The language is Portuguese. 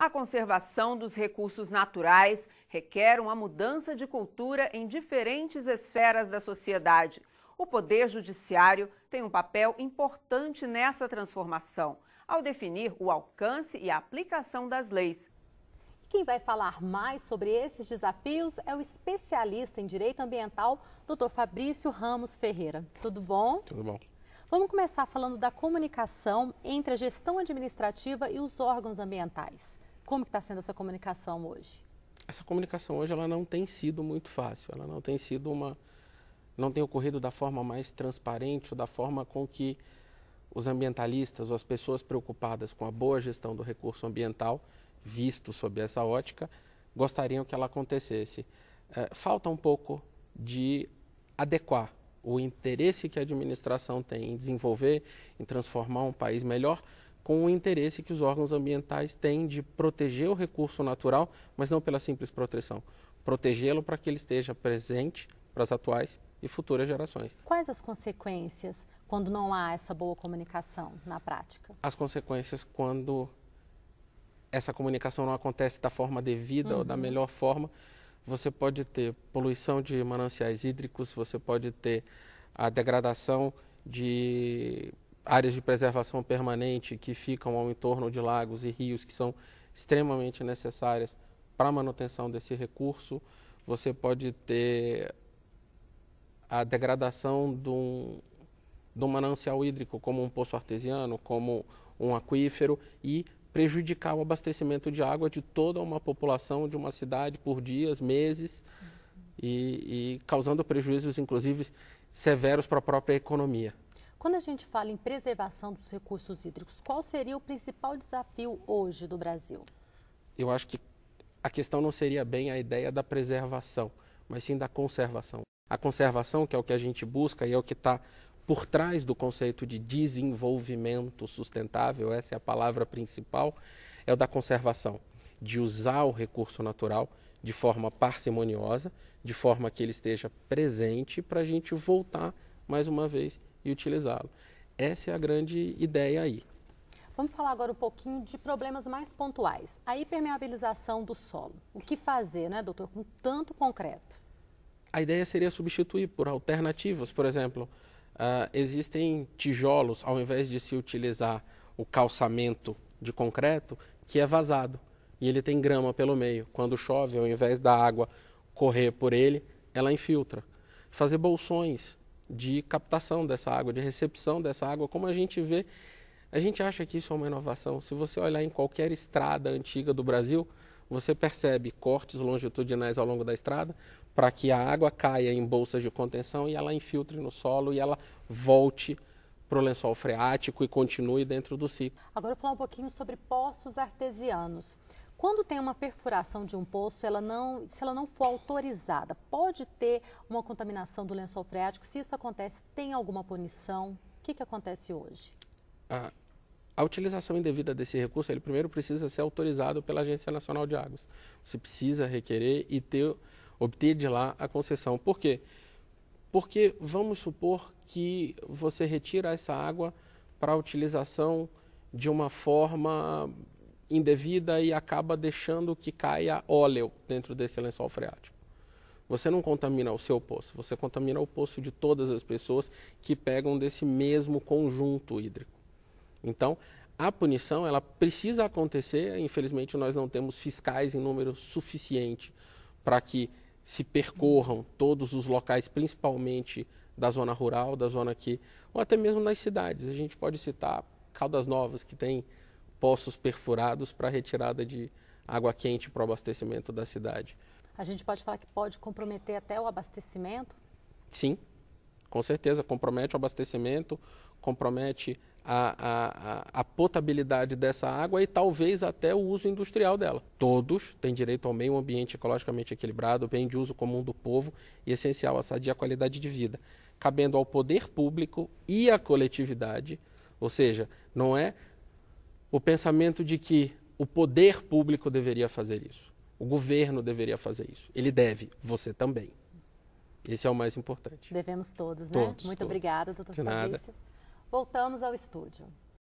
A conservação dos recursos naturais requer uma mudança de cultura em diferentes esferas da sociedade. O Poder Judiciário tem um papel importante nessa transformação, ao definir o alcance e a aplicação das leis. Quem vai falar mais sobre esses desafios é o especialista em direito ambiental, Dr. Fabrício Ramos Ferreira. Tudo bom? Tudo bom. Vamos começar falando da comunicação entre a gestão administrativa e os órgãos ambientais. Como está sendo essa comunicação hoje? Essa comunicação hoje ela não tem sido muito fácil, ela não tem sido uma, não tem ocorrido da forma mais transparente ou da forma com que os ambientalistas ou as pessoas preocupadas com a boa gestão do recurso ambiental, visto sob essa ótica, gostariam que ela acontecesse. É, falta um pouco de adequar o interesse que a administração tem em desenvolver, em transformar um país melhor, com o interesse que os órgãos ambientais têm de proteger o recurso natural, mas não pela simples proteção, protegê-lo para que ele esteja presente para as atuais e futuras gerações. Quais as consequências quando não há essa boa comunicação na prática? As consequências quando essa comunicação não acontece da forma devida uhum. ou da uhum. melhor forma, você pode ter poluição de mananciais hídricos, você pode ter a degradação de áreas de preservação permanente que ficam ao entorno de lagos e rios que são extremamente necessárias para a manutenção desse recurso. Você pode ter a degradação de um, de um manancial hídrico, como um poço artesiano, como um aquífero, e prejudicar o abastecimento de água de toda uma população de uma cidade por dias, meses, e, e causando prejuízos, inclusive, severos para a própria economia. Quando a gente fala em preservação dos recursos hídricos, qual seria o principal desafio hoje do Brasil? Eu acho que a questão não seria bem a ideia da preservação, mas sim da conservação. A conservação, que é o que a gente busca e é o que está por trás do conceito de desenvolvimento sustentável, essa é a palavra principal, é o da conservação, de usar o recurso natural de forma parcimoniosa, de forma que ele esteja presente para a gente voltar mais uma vez e utilizá-lo. Essa é a grande ideia aí. Vamos falar agora um pouquinho de problemas mais pontuais. A hipermeabilização do solo. O que fazer, né, doutor, com tanto concreto? A ideia seria substituir por alternativas. Por exemplo, uh, existem tijolos, ao invés de se utilizar o calçamento de concreto, que é vazado e ele tem grama pelo meio. Quando chove, ao invés da água correr por ele, ela infiltra. Fazer bolsões de captação dessa água, de recepção dessa água, como a gente vê. A gente acha que isso é uma inovação. Se você olhar em qualquer estrada antiga do Brasil, você percebe cortes longitudinais ao longo da estrada para que a água caia em bolsas de contenção e ela infiltre no solo e ela volte para o lençol freático e continue dentro do ciclo. Agora, vou falar um pouquinho sobre poços artesianos. Quando tem uma perfuração de um poço, ela não, se ela não for autorizada, pode ter uma contaminação do lençol freático. Se isso acontece, tem alguma punição? O que, que acontece hoje? A, a utilização indevida desse recurso, ele primeiro precisa ser autorizado pela Agência Nacional de Águas. Você precisa requerer e ter, obter de lá a concessão. Por quê? Porque vamos supor que você retira essa água para utilização de uma forma indevida e acaba deixando que caia óleo dentro desse lençol freático. Você não contamina o seu poço, você contamina o poço de todas as pessoas que pegam desse mesmo conjunto hídrico. Então, a punição ela precisa acontecer. Infelizmente, nós não temos fiscais em número suficiente para que se percorram todos os locais, principalmente da zona rural, da zona aqui, ou até mesmo nas cidades. A gente pode citar Caldas Novas, que tem poços perfurados para retirada de água quente para o abastecimento da cidade. A gente pode falar que pode comprometer até o abastecimento? Sim, com certeza. Compromete o abastecimento, compromete a, a, a, potabilidade dessa água e talvez até o uso industrial dela. Todos têm direito ao meio ambiente ecologicamente equilibrado, bem de uso comum do povo e essencial à sadia qualidade de vida, cabendo ao poder público e à coletividade, ou seja, não é o pensamento de que o poder público deveria fazer isso, o governo deveria fazer isso. Ele deve, você também. Esse é o mais importante. Devemos todos, né? Todos, Muito todos. obrigada, doutor Fabrício. Voltamos ao estúdio.